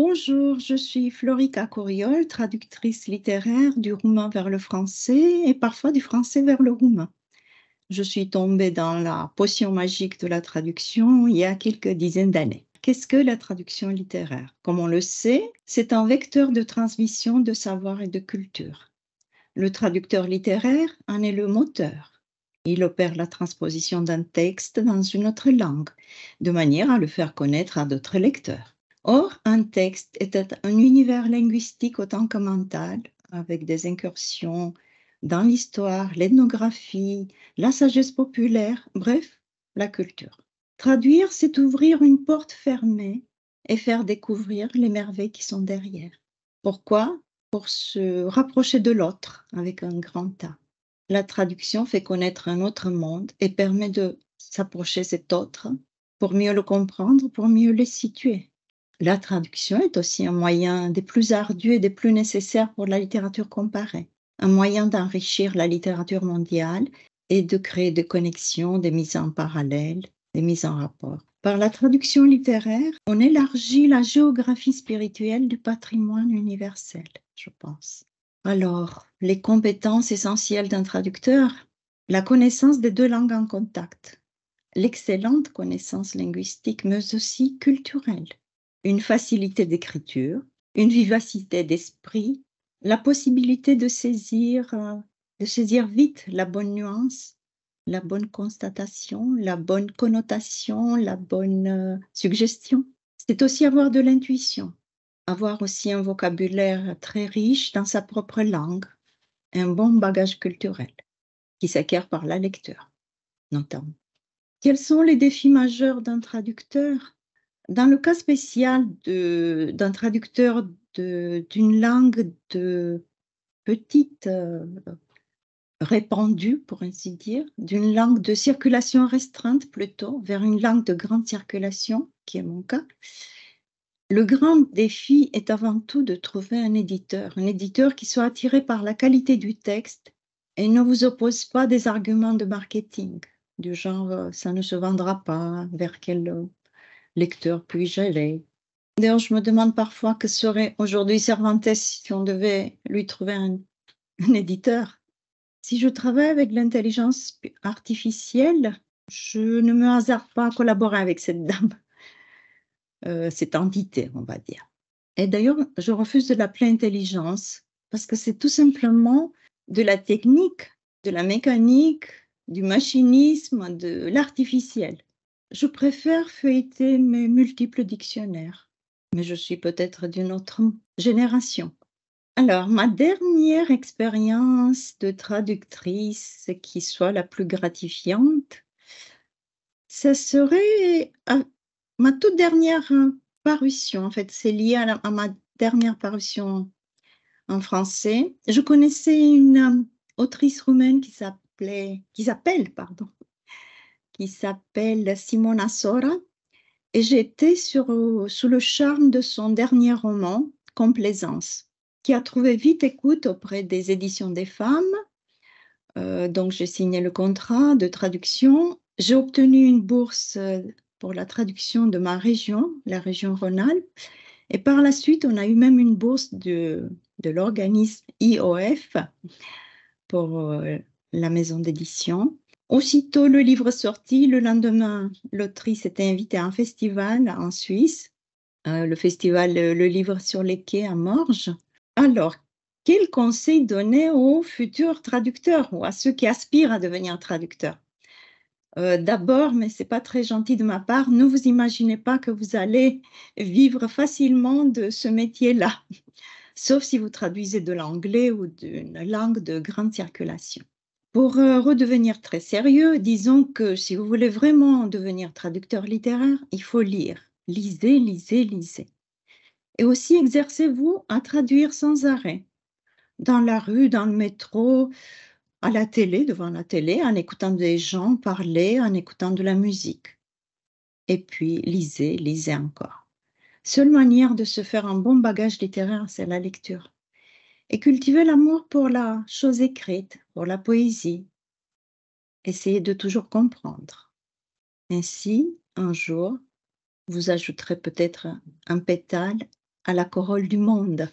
Bonjour, je suis Florica Coriol, traductrice littéraire du roumain vers le français et parfois du français vers le roumain. Je suis tombée dans la potion magique de la traduction il y a quelques dizaines d'années. Qu'est-ce que la traduction littéraire Comme on le sait, c'est un vecteur de transmission de savoir et de culture. Le traducteur littéraire en est le moteur. Il opère la transposition d'un texte dans une autre langue, de manière à le faire connaître à d'autres lecteurs. Or, un texte est un univers linguistique autant que mental, avec des incursions dans l'histoire, l'ethnographie, la sagesse populaire, bref, la culture. Traduire, c'est ouvrir une porte fermée et faire découvrir les merveilles qui sont derrière. Pourquoi Pour se rapprocher de l'autre avec un grand A. La traduction fait connaître un autre monde et permet de s'approcher cet autre pour mieux le comprendre, pour mieux le situer. La traduction est aussi un moyen des plus ardus et des plus nécessaires pour la littérature comparée, un moyen d'enrichir la littérature mondiale et de créer des connexions, des mises en parallèle, des mises en rapport. Par la traduction littéraire, on élargit la géographie spirituelle du patrimoine universel, je pense. Alors, les compétences essentielles d'un traducteur, la connaissance des deux langues en contact, l'excellente connaissance linguistique, mais aussi culturelle, une facilité d'écriture, une vivacité d'esprit, la possibilité de saisir, euh, de saisir vite la bonne nuance, la bonne constatation, la bonne connotation, la bonne euh, suggestion. C'est aussi avoir de l'intuition, avoir aussi un vocabulaire très riche dans sa propre langue, un bon bagage culturel qui s'acquiert par la lecture, notamment. Quels sont les défis majeurs d'un traducteur dans le cas spécial d'un traducteur d'une langue de petite euh, répandue, pour ainsi dire, d'une langue de circulation restreinte plutôt, vers une langue de grande circulation, qui est mon cas, le grand défi est avant tout de trouver un éditeur, un éditeur qui soit attiré par la qualité du texte et ne vous oppose pas des arguments de marketing, du genre euh, ça ne se vendra pas, vers quel euh, lecteur puis-je aller D'ailleurs, je me demande parfois que serait aujourd'hui Cervantes si on devait lui trouver un, éditeur. Si je travaille avec l'intelligence artificielle, je ne me hasarde pas à collaborer avec cette dame, euh, cette entité, on va dire. Et d'ailleurs, je refuse de l'appeler intelligence parce que c'est tout simplement de la technique, de la mécanique, du machinisme, de l'artificiel. Je préfère feuilleter mes multiples dictionnaires, mais je suis peut-être d'une autre génération. Alors, ma dernière expérience de traductrice qui soit la plus gratifiante, ça serait ma toute dernière parution. En fait, c'est lié à, à, ma dernière parution en français. Je connaissais une euh, autrice roumaine qui s'appelait, qui s'appelle, pardon, qui s'appelle Simona Sora et j'étais sous le charme de son dernier roman, Complaisance, qui a trouvé vite écoute auprès des éditions des femmes. Euh, donc j'ai signé le contrat de traduction. J'ai obtenu une bourse pour la traduction de ma région, la région Rhône-Alpes. Et par la suite, on a eu même une bourse de, l'organisme IOF pour euh, la maison d'édition. Aussitôt le livre sorti, le lendemain, l'autrice était invitée à un festival en Suisse, euh, le festival euh, Le Livre sur les quais à Morges. Alors, quel conseil donner aux futurs traducteurs ou à ceux qui aspirent à devenir traducteurs euh, D'abord, mais n'est pas très gentil de ma part, ne vous imaginez pas que vous allez vivre facilement de ce métier-là, sauf si vous traduisez de l'anglais ou d'une langue de grande circulation. Pour euh, redevenir très sérieux, disons que si vous voulez vraiment devenir traducteur littéraire, il faut lire. Lisez, lisez, lisez. Et aussi exercez-vous à traduire sans arrêt. Dans la rue, dans le métro, à la télé, devant la télé, en écoutant des gens parler, en écoutant de la musique. Et puis, lisez, lisez encore. Seule manière de se faire un bon bagage littéraire, c'est la lecture et cultiver l'amour pour la chose écrite, pour la poésie. Essayez de toujours comprendre. Ainsi, un jour, vous ajouterez peut-être un pétale à la corolle du monde.